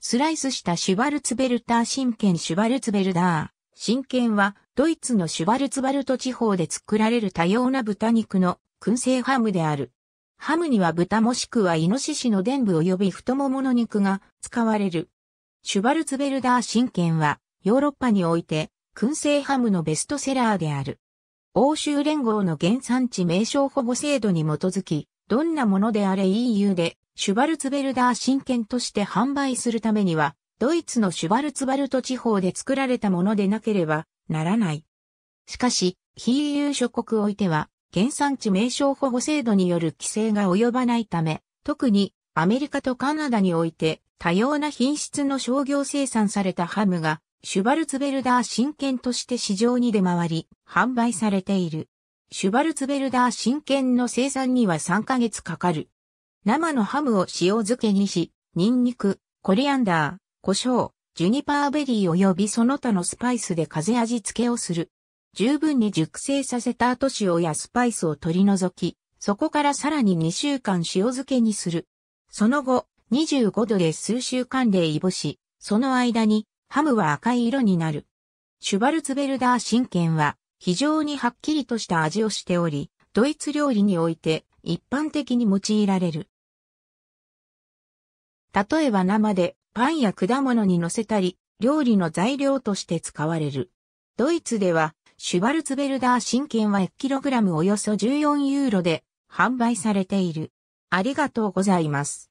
スライスしたシュバルツベルター神剣シュバルツベルダー。神剣はドイツのシュバルツバルト地方で作られる多様な豚肉の燻製ハムである。ハムには豚もしくはイノシシの伝部及び太ももの肉が使われる。シュバルツベルダー神剣はヨーロッパにおいて燻製ハムのベストセラーである。欧州連合の原産地名称保護制度に基づき、どんなものであれ EU でシュバルツベルダー神券として販売するためには、ドイツのシュバルツバルト地方で作られたものでなければならない。しかし、非 EU 諸国おいては、原産地名称保護制度による規制が及ばないため、特にアメリカとカナダにおいて多様な品質の商業生産されたハムが、シュバルツベルダー新券として市場に出回り、販売されている。シュバルツベルダー新券の生産には3ヶ月かかる。生のハムを塩漬けにし、ニンニク、コリアンダー、胡椒、ジュニパーベリー及びその他のスパイスで風味付けをする。十分に熟成させた後塩やスパイスを取り除き、そこからさらに2週間塩漬けにする。その後、25度で数週間でいぼし、その間にハムは赤い色になる。シュバルツベルダー神剣は非常にはっきりとした味をしており、ドイツ料理において一般的に用いられる。例えば生でパンや果物に乗せたり、料理の材料として使われる。ドイツでは、シュバルツベルダー神剣は 1kg およそ14ユーロで販売されている。ありがとうございます。